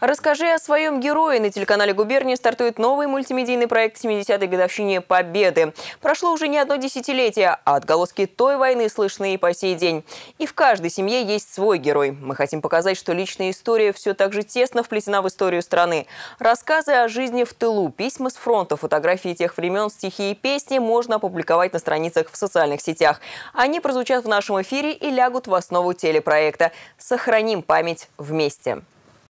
Расскажи о своем герое. На телеканале «Губерния» стартует новый мультимедийный проект 70-й годовщине Победы. Прошло уже не одно десятилетие, а отголоски той войны слышны и по сей день. И в каждой семье есть свой герой. Мы хотим показать, что личная история все так же тесно вплетена в историю страны. Рассказы о жизни в тылу, письма с фронта, фотографии тех времен, стихи и песни можно опубликовать на страницах в социальных сетях. Они прозвучат в нашем эфире и лягут в основу телепроекта. Сохраним память вместе.